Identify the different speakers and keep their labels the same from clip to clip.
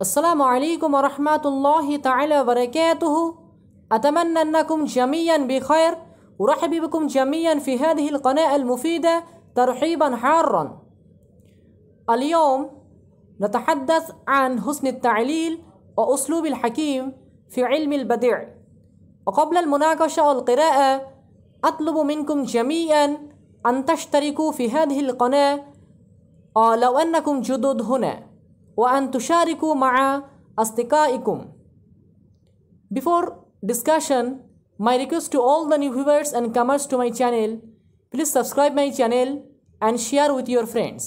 Speaker 1: السلام عليكم ورحمة الله تعالى وبركاته أتمنى أنكم جميعا بخير أرحب بكم جميعا في هذه القناة المفيدة ترحيبا حارا اليوم نتحدث عن حسن التعليل وأسلوب الحكيم في علم البديع وقبل المناقشة والقراءة أطلب منكم جميعا أن تشتركوا في هذه القناة لو أنكم جدد هنا وأن تشاركوا مع أصدقائكم Before discussion, my request to all the new viewers and comers to my channel, please subscribe my channel and share with your friends.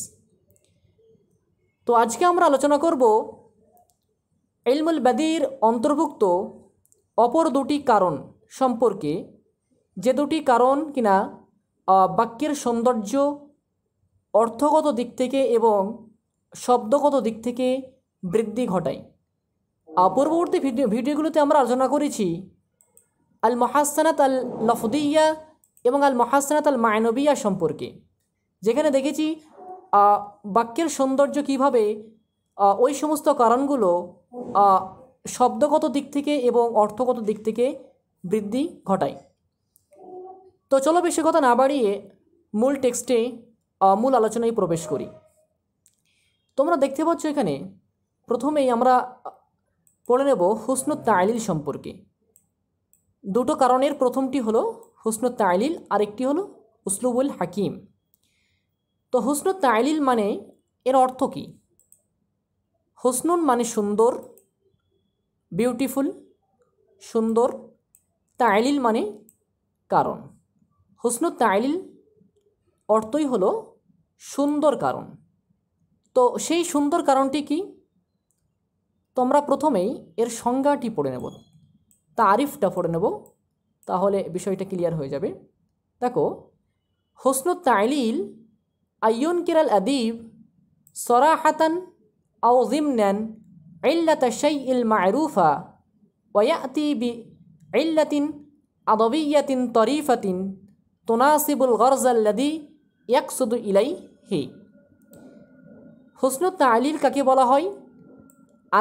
Speaker 1: তো আজকে আমরা আলোচনা করব ইলমুল বাদির অন্তর্ভুক্ত অপর দুটি কারণ সম্পর্কে যে দুটি কারণ কিনা বাক্যের সৌন্দর্য অর্থগত দিক থেকে এবং শব্দগত দিক থেকে বৃদ্ধি ঘটায় পূর্ববর্তী ভিডিও ভিডিওগুলোতে আমরা আলোচনা করেছি আল মহাসানাত আল লফদিয়া এবং আল মহাসানাত আল মায়নবিয়া সম্পর্কে যেখানে দেখেছি বাক্যের সৌন্দর্য কিভাবে ওই সমস্ত কারণগুলো শব্দগত দিক থেকে এবং অর্থগত দিক থেকে বৃদ্ধি ঘটায় তো চলো বেশি কথা না বাড়িয়ে মূল টেক্সটে মূল আলোচনায় প্রবেশ করি তোমরা দেখতে পাচ্ছ এখানে প্রথমেই আমরা পড়ে নেব হুসনু তাইলিল সম্পর্কে দুটো কারণের প্রথমটি হলো হুসনু তাইলিল আরেকটি হলো উসলুবুল হাকিম তো হুসনু তাইলিল মানে এর অর্থ কী হুসনুন মানে সুন্দর বিউটিফুল সুন্দর তাইলিল মানে কারণ হুসনু তাইলিল অর্থই হলো সুন্দর কারণ তো সেই সুন্দর কারণটি কি তোমরা প্রথমেই এর সংজ্ঞাটি পড়ে নেব তারিফটা পড়ে নেব তাহলে বিষয়টা ক্লিয়ার হয়ে যাবে দেখো হোসনু তাইলিল আয়ুন কিরাল আদিব সরাহাতান আও জিমনান علة الشيء المعروفة ويأتي بعلة أدبية তরিফাতিন তোনাসিবুল গরজাল্লাদি ইয়াকসুদু ইলাই হে হোসনু আলীর কাকে বলা হয়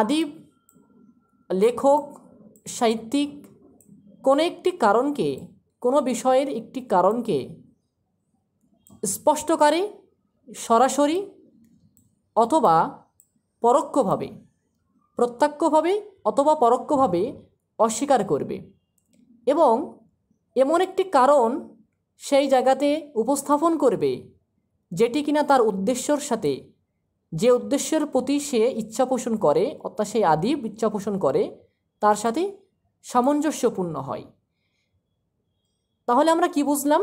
Speaker 1: আদিব লেখক সাহিত্যিক কোনো একটি কারণকে কোনো বিষয়ের একটি কারণকে স্পষ্টকারে সরাসরি অথবা পরোক্ষভাবে প্রত্যক্ষভাবে অথবা পরোক্ষভাবে অস্বীকার করবে এবং এমন একটি কারণ সেই জায়গাতে উপস্থাপন করবে যেটি কিনা তার উদ্দেশ্যর সাথে যে উদ্দেশ্যের প্রতি সে ইচ্ছা পোষণ করে অর্থাৎ সেই আদি ইচ্ছা পোষণ করে তার সাথে সামঞ্জস্যপূর্ণ হয় তাহলে আমরা কি বুঝলাম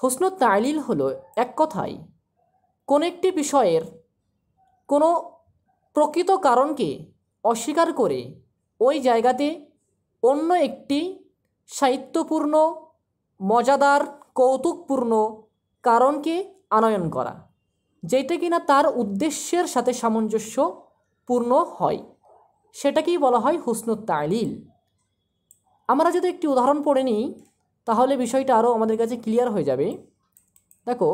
Speaker 1: হোসন তাইলিল হল এক কথায় কোনো একটি বিষয়ের কোনো প্রকৃত কারণকে অস্বীকার করে ওই জায়গাতে অন্য একটি সাহিত্যপূর্ণ মজাদার কৌতুকপূর্ণ কারণকে আনয়ন করা যেটা কিনা তার উদ্দেশ্যের সাথে সামঞ্জস্য পূর্ণ হয় সেটাকেই বলা হয় হুসনুত তালিল আমরা যদি একটি উদাহরণ পড়ে নিই তাহলে বিষয়টা আরও আমাদের কাছে ক্লিয়ার হয়ে যাবে দেখো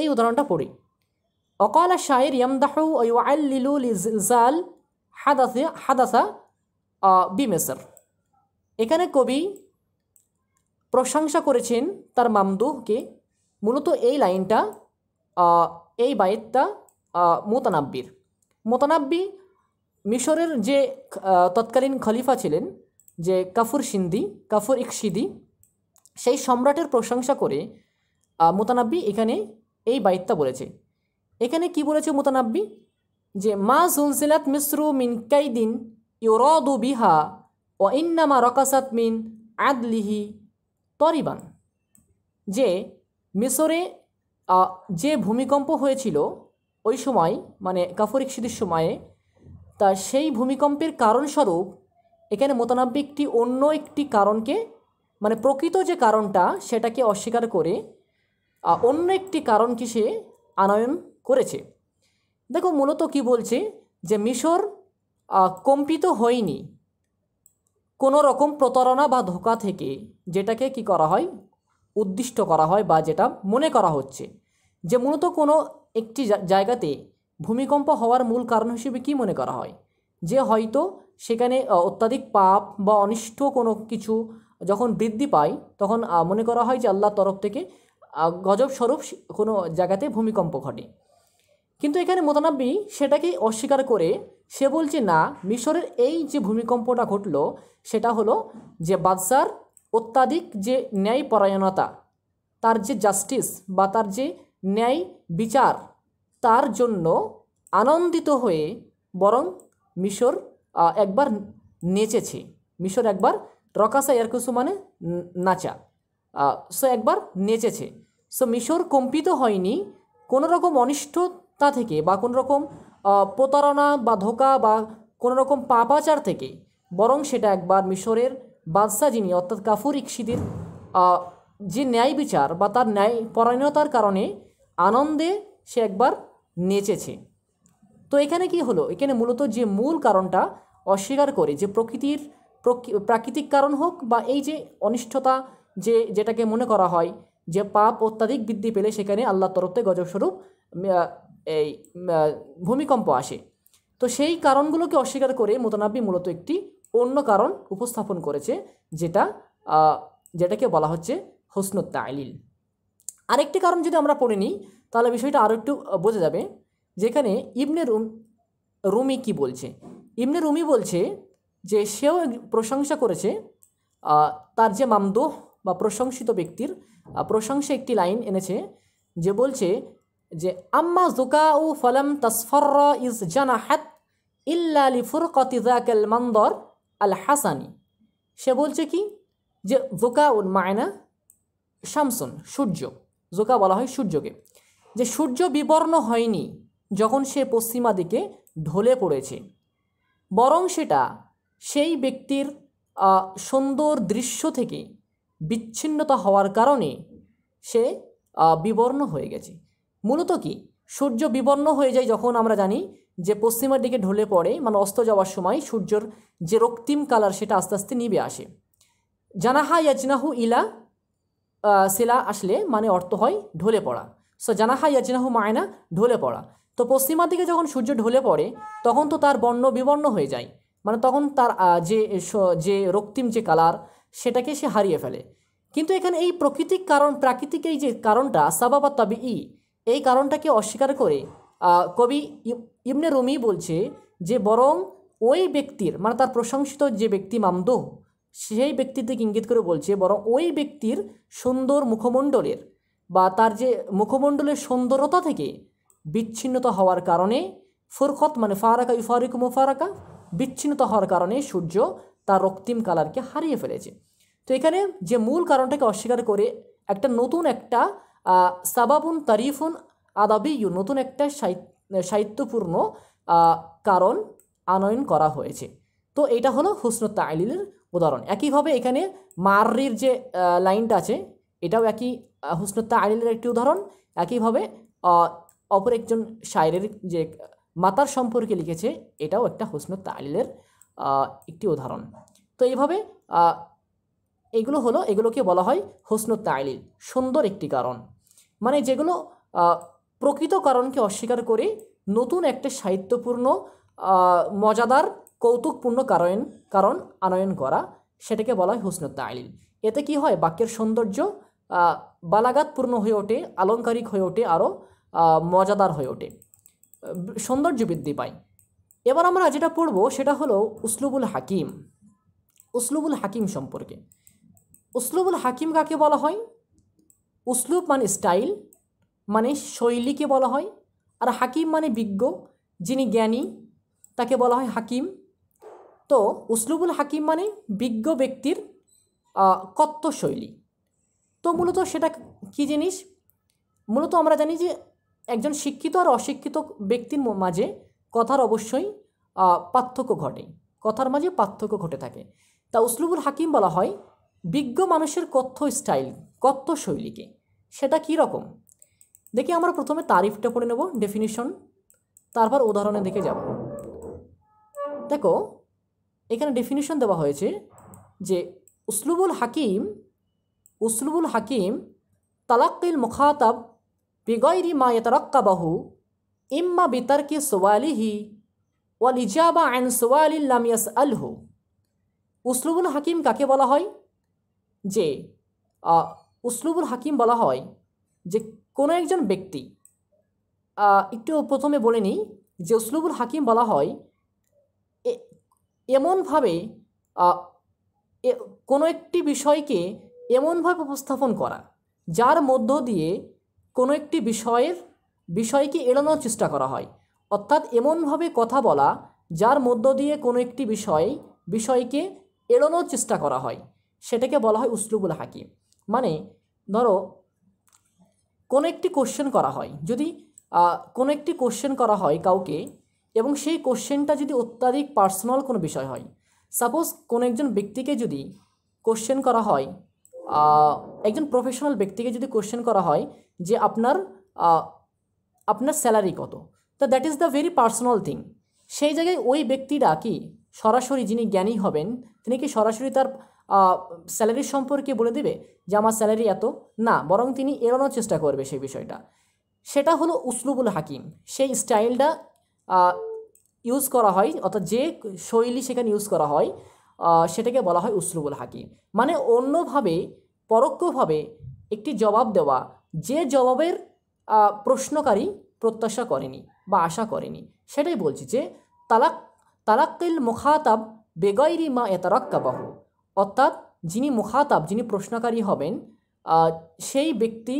Speaker 1: এই উদাহরণটা পড়ি অকাল শাহের ইয়মদাহু ওয়াল্লিলু লিজাল হাদাসে হাদাসা বিমেসর এখানে কবি প্রশংসা করেছেন তার মামদুহকে মূলত এই লাইনটা এই বাইতটা মোতানাব্বির মোতানাব্বি মিশরের যে তৎকালীন খলিফা ছিলেন যে কাফুর সিন্দি কাফুর ইকসিদি সেই সম্রাটের প্রশংসা করে মোতানাব্বি এখানে এই বাইতটা বলেছে এখানে কি বলেছে মোতানাব্বি যে মা জুলসিলাত মিসরু মিন কাইদিন ইউরদু বিহা ও ইন্নামা রকাসাত মিন আদলিহি তরিবান যে মিশরে যে ভূমিকম্প হয়েছিল ওই সময় মানে কাফরিকশিদির সময়ে তা সেই ভূমিকম্পের কারণস্বরূপ এখানে একটি অন্য একটি কারণকে মানে প্রকৃত যে কারণটা সেটাকে অস্বীকার করে অন্য একটি কারণকে সে আনয়ন করেছে দেখো মূলত কি বলছে যে মিশর কম্পিত হয়নি কোনো রকম প্রতারণা বা ধোকা থেকে যেটাকে কি করা হয় উদ্দিষ্ট করা হয় বা যেটা মনে করা হচ্ছে যে মূলত কোনো একটি জায়গাতে ভূমিকম্প হওয়ার মূল কারণ হিসেবে কি মনে করা হয় যে হয়তো সেখানে অত্যাধিক পাপ বা অনিষ্ট কোনো কিছু যখন বৃদ্ধি পায় তখন মনে করা হয় যে আল্লাহর তরফ থেকে গজব স্বরূপ কোনো জায়গাতে ভূমিকম্প ঘটে কিন্তু এখানে মোতানাব্বি সেটাকে অস্বীকার করে সে বলছে না মিশরের এই যে ভূমিকম্পটা ঘটল সেটা হলো যে বাদশার অত্যাধিক যে ন্যায়পরায়ণতা তার যে জাস্টিস বা তার যে ন্যায় বিচার তার জন্য আনন্দিত হয়ে বরং মিশর একবার নেচেছে মিশর একবার রকাসা কিছু মানে নাচা সো একবার নেচেছে সো মিশর কম্পিত হয়নি কোনোরকম অনিষ্টতা থেকে বা কোনো রকম প্রতারণা বা ধোকা বা কোনো রকম পাপাচার থেকে বরং সেটা একবার মিশরের বাদশাহ যিনি অর্থাৎ কাফুর ইকশিদের যে ন্যায় বিচার বা তার ন্যায় পরায়ণতার কারণে আনন্দে সে একবার নেচেছে তো এখানে কি হলো এখানে মূলত যে মূল কারণটা অস্বীকার করে যে প্রকৃতির প্রাকৃতিক কারণ হোক বা এই যে অনিষ্টতা যে যেটাকে মনে করা হয় যে পাপ অত্যাধিক বৃদ্ধি পেলে সেখানে আল্লাহর তরফে গজবস্বরূপ এই ভূমিকম্প আসে তো সেই কারণগুলোকে অস্বীকার করে মোতানাব্বি মূলত একটি অন্য কারণ উপস্থাপন করেছে যেটা যেটাকে বলা হচ্ছে হোসনুত আলিল আরেকটি কারণ যদি আমরা পড়ে নিই তাহলে বিষয়টা আরও একটু বোঝা যাবে যেখানে ইবনে রুম রুমি কি বলছে ইবনে রুমি বলছে যে সেও প্রশংসা করেছে তার যে মামদোহ বা প্রশংসিত ব্যক্তির প্রশংসা একটি লাইন এনেছে যে বলছে যে আম্মা জোকা ও ফলাম তসফর ইজ জানাহাত ইল্লা ফুরকতি জাকেল মন্দর আল হাসানি সে বলছে কি যে জোকা উন মায়না শামসুন সূর্য জোকা বলা হয় সূর্যকে যে সূর্য বিবর্ণ হয়নি যখন সে পশ্চিমা দিকে ঢলে পড়েছে বরং সেটা সেই ব্যক্তির সুন্দর দৃশ্য থেকে বিচ্ছিন্নতা হওয়ার কারণে সে বিবর্ণ হয়ে গেছে মূলত কি সূর্য বিবর্ণ হয়ে যায় যখন আমরা জানি যে পশ্চিমের দিকে ঢলে পড়ে মানে অস্ত যাওয়ার সময় সূর্যর যে রক্তিম কালার সেটা আস্তে আস্তে নিবে আসে জানাহা ইয়াজনাহু ইলা সেলা আসলে মানে অর্থ হয় ঢলে পড়া সো জানাহা ইয়াজনাহু মায়না ঢলে পড়া তো পশ্চিমার দিকে যখন সূর্য ঢলে পড়ে তখন তো তার বর্ণ বিবর্ণ হয়ে যায় মানে তখন তার যে যে রক্তিম যে কালার সেটাকে সে হারিয়ে ফেলে কিন্তু এখানে এই প্রকৃতিক কারণ প্রাকৃতিক এই যে কারণটা সাবাবা তবে ই এই কারণটাকে অস্বীকার করে কবি ইমনে রুমি বলছে যে বরং ওই ব্যক্তির মানে তার প্রশংসিত যে ব্যক্তি মামদোহ সেই ব্যক্তিতে ইঙ্গিত করে বলছে বরং ওই ব্যক্তির সুন্দর মুখমণ্ডলের বা তার যে মুখমণ্ডলের সুন্দরতা থেকে বিচ্ছিন্নতা হওয়ার কারণে ফুরকত মানে ফারাকা ইফারিকুম ফারাকা বিচ্ছিন্নতা হওয়ার কারণে সূর্য তার রক্তিম কালারকে হারিয়ে ফেলেছে তো এখানে যে মূল কারণটাকে অস্বীকার করে একটা নতুন একটা সাবাবুন তারিফুন আদাবিউ নতুন একটা সাহিত্যপূর্ণ কারণ আনয়ন করা হয়েছে তো এটা হলো হুসনু তাইলিলের উদাহরণ একইভাবে এখানে মার্রির যে লাইনটা আছে এটাও একই হুসনু তাইলিলের একটি উদাহরণ একইভাবে অপর একজন শায়রের যে মাতার সম্পর্কে লিখেছে এটাও একটা হুসনু তাইলিলের একটি উদাহরণ তো এইভাবে এগুলো হলো এগুলোকে বলা হয় হুসনু তাইলিল সুন্দর একটি কারণ মানে যেগুলো প্রকৃত কারণকে অস্বীকার করে নতুন একটা সাহিত্যপূর্ণ মজাদার কৌতুকপূর্ণ কারণ কারণ আনয়ন করা সেটাকে বলা হয় হুসনুত তালিল এতে কি হয় বাক্যের সৌন্দর্য বালাগাতপূর্ণ হয়ে ওঠে আলঙ্কারিক হয়ে ওঠে আরও মজাদার হয়ে ওঠে সৌন্দর্য বৃদ্ধি পায় এবার আমরা যেটা পড়ব সেটা হলো উসলুবুল হাকিম উসলুবুল হাকিম সম্পর্কে উসলুবুল হাকিম কাকে বলা হয় উসলুব মানে স্টাইল মানে শৈলীকে বলা হয় আর হাকিম মানে বিজ্ঞ যিনি জ্ঞানী তাকে বলা হয় হাকিম তো উসলুবুল হাকিম মানে বিজ্ঞ ব্যক্তির কত্ত শৈলী তো মূলত সেটা কি জিনিস মূলত আমরা জানি যে একজন শিক্ষিত আর অশিক্ষিত ব্যক্তির মাঝে কথার অবশ্যই পার্থক্য ঘটে কথার মাঝে পার্থক্য ঘটে থাকে তা উসলুবুল হাকিম বলা হয় বিজ্ঞ মানুষের কথ্য স্টাইল কথ্য শৈলীকে সেটা কি রকম দেখি আমরা প্রথমে তারিফটা পড়ে নেব ডেফিনিশন তারপর উদাহরণের দেখে যাব দেখো এখানে ডেফিনিশন দেওয়া হয়েছে যে উসলুবুল হাকিম উসলুবুল হাকিম তালাক্কিল মুখাতাব বিগৈরি মা বাহু ইম্মা বিতার্কি সোয়ালিহি ওয়াল ইজাবা আন সোয়ালিল্লাম ইয়াস আলহু উসলুবুল হাকিম কাকে বলা হয় যে উসলুবুল হাকিম বলা হয় যে কোনো একজন ব্যক্তি একটু প্রথমে বলে নিই যে উসলুবুল হাকিম বলা হয় এমনভাবে কোনো একটি বিষয়কে এমনভাবে উপস্থাপন করা যার মধ্য দিয়ে কোনো একটি বিষয়ের বিষয়কে এড়ানোর চেষ্টা করা হয় অর্থাৎ এমনভাবে কথা বলা যার মধ্য দিয়ে কোনো একটি বিষয় বিষয়কে এড়ানোর চেষ্টা করা হয় সেটাকে বলা হয় উসলুবুল হাকিম মানে ধরো কোনো একটি কোশ্চেন করা হয় যদি কোনো একটি কোশ্চেন করা হয় কাউকে এবং সেই কোশ্চেনটা যদি অত্যাধিক পার্সোনাল কোনো বিষয় হয় সাপোজ কোনো একজন ব্যক্তিকে যদি কোশ্চেন করা হয় একজন প্রফেশনাল ব্যক্তিকে যদি কোশ্চেন করা হয় যে আপনার আপনার স্যালারি কত তো that is the very personal thing সেই জায়গায় ওই ব্যক্তিরা কি সরাসরি যিনি জ্ঞানী হবেন তিনি কি সরাসরি তার স্যালারি সম্পর্কে বলে দেবে যে আমার স্যালারি এত না বরং তিনি এড়ানোর চেষ্টা করবে সেই বিষয়টা সেটা হলো উসলুবুল হাকিম সেই স্টাইলটা ইউজ করা হয় অর্থাৎ যে শৈলী সেখানে ইউজ করা হয় সেটাকে বলা হয় উসলুবুল হাকিম মানে অন্যভাবে পরোক্ষভাবে একটি জবাব দেওয়া যে জবাবের প্রশ্নকারী প্রত্যাশা করেনি বা আশা করেনি সেটাই বলছি যে তালাক তালাক্কিল মুখাতাব বেগৈরি মা বাহু অর্থাৎ যিনি মুখাতাব যিনি প্রশ্নকারী হবেন সেই ব্যক্তি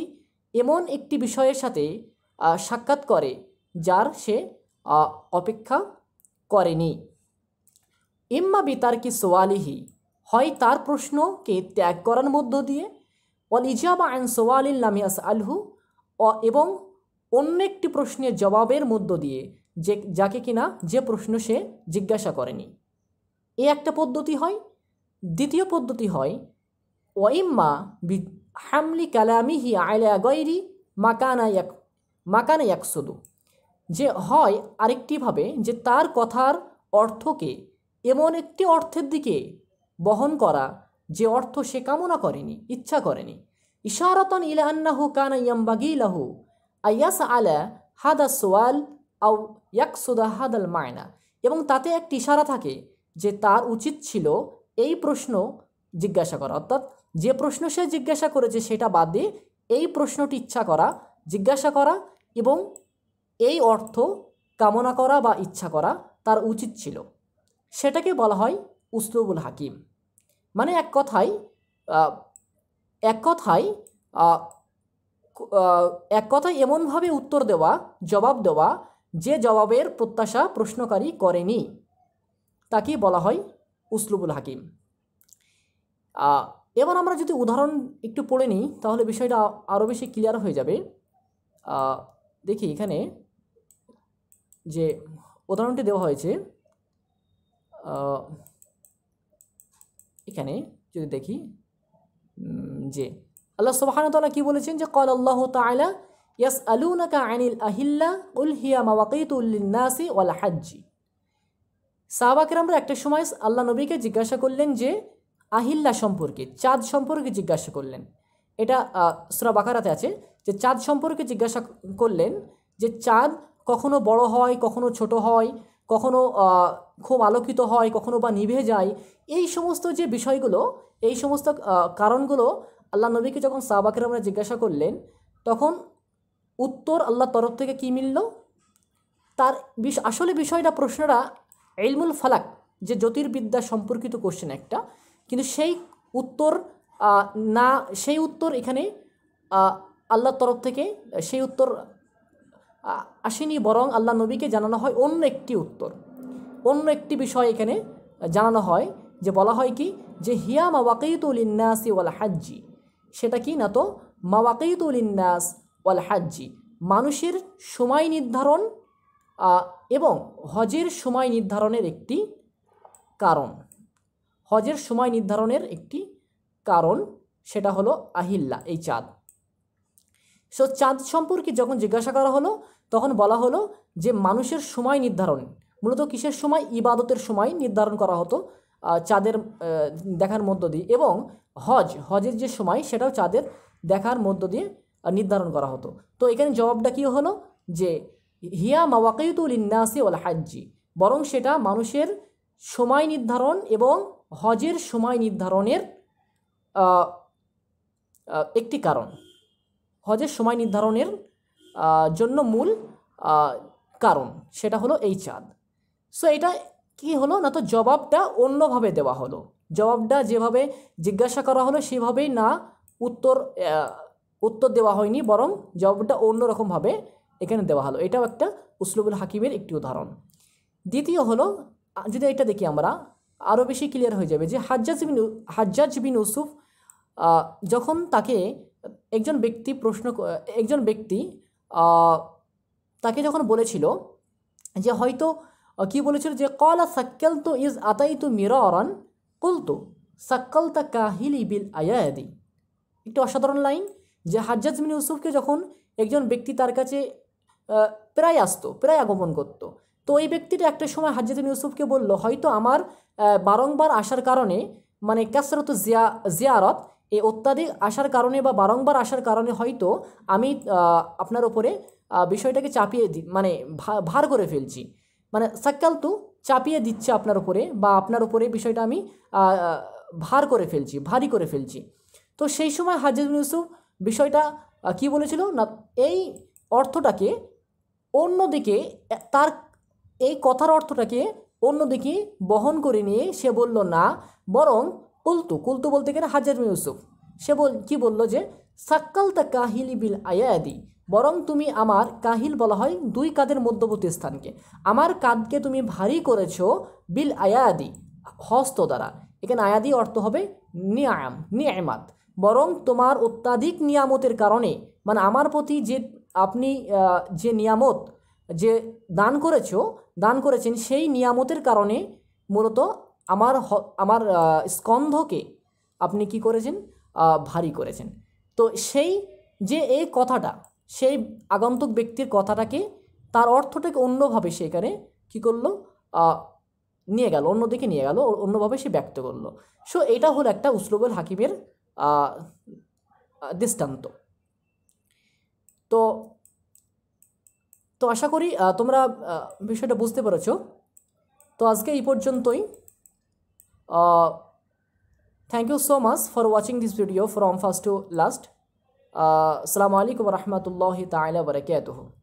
Speaker 1: এমন একটি বিষয়ের সাথে সাক্ষাৎ করে যার সে অপেক্ষা করেনি ইম্মা বিতার কি সোয়ালিহি হয় তার প্রশ্নকে ত্যাগ করার মধ্য দিয়ে অল ইজাবা আন সোয়ালিল্লামিয়াস আলহু এবং অন্য একটি প্রশ্নের জবাবের মধ্য দিয়ে যে যাকে কিনা যে প্রশ্ন সে জিজ্ঞাসা করেনি এ একটা পদ্ধতি হয় দ্বিতীয় পদ্ধতি হয় ওয়াইম্মা বি হামলি কালামিহি আয়লা গৈরি মাকানা এক মাকানা একসুদু যে হয় আরেকটিভাবে যে তার কথার অর্থকে এমন একটি অর্থের দিকে বহন করা যে অর্থ সে কামনা করেনি ইচ্ছা করেনি ইশারতন ইলাহান্নাহু কানা ইয়াম্বাগি লাহু আয়াস আলা হাদা সোয়াল আউ ইয়াকসুদা হাদাল মায়না এবং তাতে একটি ইশারা থাকে যে তার উচিত ছিল এই প্রশ্ন জিজ্ঞাসা করা অর্থাৎ যে প্রশ্ন সে জিজ্ঞাসা করেছে সেটা বাদ দিয়ে এই প্রশ্নটি ইচ্ছা করা জিজ্ঞাসা করা এবং এই অর্থ কামনা করা বা ইচ্ছা করা তার উচিত ছিল সেটাকে বলা হয় উসলুবুল হাকিম মানে এক কথায় এক কথায় এক কথায় এমনভাবে উত্তর দেওয়া জবাব দেওয়া যে জবাবের প্রত্যাশা প্রশ্নকারী করেনি তাকে বলা হয় উসলুবুল হাকিম এবার আমরা যদি উদাহরণ একটু পড়ে নিই তাহলে বিষয়টা আরও বেশি ক্লিয়ার হয়ে যাবে দেখি এখানে যে উদাহরণটি দেওয়া হয়েছে এখানে যদি দেখি যে আল্লাহ তালা কী বলেছেন যে কল আল্লাহ তালা ইয়াস আলু আলুনাকা আনিল আহিল্লা উল হিয়া মাওয়াকিত উল্লিন নাসি ওয়াল হাজ্জি সাহাবাকেরামরা একটা সময় আল্লাহ নবীকে জিজ্ঞাসা করলেন যে আহিল্লা সম্পর্কে চাঁদ সম্পর্কে জিজ্ঞাসা করলেন এটা বাকারাতে আছে যে চাঁদ সম্পর্কে জিজ্ঞাসা করলেন যে চাঁদ কখনো বড় হয় কখনো ছোট হয় কখনো খুব আলোকিত হয় কখনো বা নিভে যায় এই সমস্ত যে বিষয়গুলো এই সমস্ত কারণগুলো আল্লাহ নবীকে যখন আমরা জিজ্ঞাসা করলেন তখন উত্তর আল্লাহ তরফ থেকে কি মিলল তার আসলে বিষয়টা প্রশ্নটা এলমুল ফালাক যে জ্যোতির্বিদ্যা সম্পর্কিত কোশ্চেন একটা কিন্তু সেই উত্তর না সেই উত্তর এখানে আল্লাহর তরফ থেকে সেই উত্তর আসেনি বরং আল্লাহ নবীকে জানানো হয় অন্য একটি উত্তর অন্য একটি বিষয় এখানে জানানো হয় যে বলা হয় কি যে হিয়া মাওয়াকিতুল ইন্নাসি ওয়াল হাজ্জি সেটা কি না তো মাওয়াকিতুল ইন্নাস ওয়াল হাজ্জি মানুষের সময় নির্ধারণ এবং হজের সময় নির্ধারণের একটি কারণ হজের সময় নির্ধারণের একটি কারণ সেটা হলো আহিল্লা এই চাঁদ সো চাঁদ সম্পর্কে যখন জিজ্ঞাসা করা হলো তখন বলা হলো যে মানুষের সময় নির্ধারণ মূলত কিসের সময় ইবাদতের সময় নির্ধারণ করা হতো চাঁদের দেখার মধ্য দিয়ে এবং হজ হজের যে সময় সেটাও চাঁদের দেখার মধ্য দিয়ে নির্ধারণ করা হতো তো এখানে জবাবটা কী হলো যে হিয়া মাওয়াকিউতুল ইন্নাসে ওল হাজ্জি বরং সেটা মানুষের সময় নির্ধারণ এবং হজের সময় নির্ধারণের একটি কারণ হজের সময় নির্ধারণের জন্য মূল কারণ সেটা হলো এই চাঁদ সো এটা কি হলো না তো জবাবটা অন্যভাবে দেওয়া হলো জবাবটা যেভাবে জিজ্ঞাসা করা হলো সেভাবেই না উত্তর উত্তর দেওয়া হয়নি বরং জবাবটা অন্যরকমভাবে এখানে দেওয়া হলো এটাও একটা উসলুবুল হাকিমের একটি উদাহরণ দ্বিতীয় হলো যদি এটা দেখি আমরা আরও বেশি ক্লিয়ার হয়ে যাবে যে হাজ্জাজ বিন হাজ্জাজ বিন ইউসুফ যখন তাকে একজন ব্যক্তি প্রশ্ন একজন ব্যক্তি তাকে যখন বলেছিল যে হয়তো কি বলেছিল যে কলা সাক্কাল তো ইজ আতাই তু মিরন কুলতু সাক্কাল তা কাহিলি বিল আয়াদি একটি অসাধারণ লাইন যে হাজ্জাজ বিন ইউসুফকে যখন একজন ব্যক্তি তার কাছে প্রায় আসতো প্রায় আগমন করত তো এই ব্যক্তিটা একটা সময় হাজিদিন ইউসুফকে বলল হয়তো আমার বারংবার আসার কারণে মানে ক্যাসরত জিয়া জিয়ারত এই অত্যাধিক আসার কারণে বা বারংবার আসার কারণে হয়তো আমি আপনার ওপরে বিষয়টাকে চাপিয়ে দি মানে ভার করে ফেলছি মানে সাক্কালতু চাপিয়ে দিচ্ছে আপনার উপরে বা আপনার উপরে বিষয়টা আমি ভার করে ফেলছি ভারী করে ফেলছি তো সেই সময় হাজির ইউসুফ বিষয়টা কি বলেছিল না এই অর্থটাকে অন্যদিকে তার এই কথার অর্থটাকে অন্যদিকে বহন করে নিয়ে সে বলল না বরং কুলতু কুলতু বলতে গেলে হাজার ইউসুফ সে বল কী বলল যে সাক্কাল তা কাহিলি বিল আয়াদি বরং তুমি আমার কাহিল বলা হয় দুই কাদের মধ্যবর্তী স্থানকে আমার কাঁধকে তুমি ভারী করেছ বিল আয়াদি হস্ত দ্বারা এখানে আয়াদি অর্থ হবে নিয়াম নিয়ামাত বরং তোমার অত্যাধিক নিয়ামতের কারণে মানে আমার প্রতি যে আপনি যে নিয়ামত যে দান করেছ দান করেছেন সেই নিয়ামতের কারণে মূলত আমার আমার স্কন্ধকে আপনি কি করেছেন ভারী করেছেন তো সেই যে এই কথাটা সেই আগন্তুক ব্যক্তির কথাটাকে তার অর্থটাকে অন্যভাবে সেখানে কী করলো নিয়ে গেল অন্যদিকে নিয়ে গেল অন্যভাবে সে ব্যক্ত করলো সো এটা হলো একটা উসলুবুল হাকিমের দৃষ্টান্ত তো তো আশা করি তোমরা বিষয়টা বুঝতে পেরেছ তো আজকে এই পর্যন্তই thank you so much for watching this video from first to last আসসালামু আলাইকুম রহমতুল্লাহ তাইলা বরকাতুহ